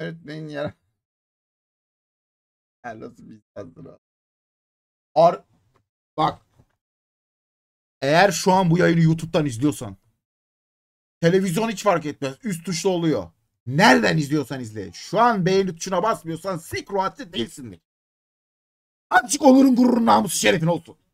Öğretmenin yara. Ya nasıl bir insandır o? Ar Bak. Eğer şu an bu yayını YouTube'dan izliyorsan. Televizyon hiç fark etmez. Üst tuşlu oluyor. Nereden izliyorsan izle. Şu an beğeni tuşuna basmıyorsan sik ruhatlı değilsindir. Azıcık onurun gururun namusu şerefin olsun.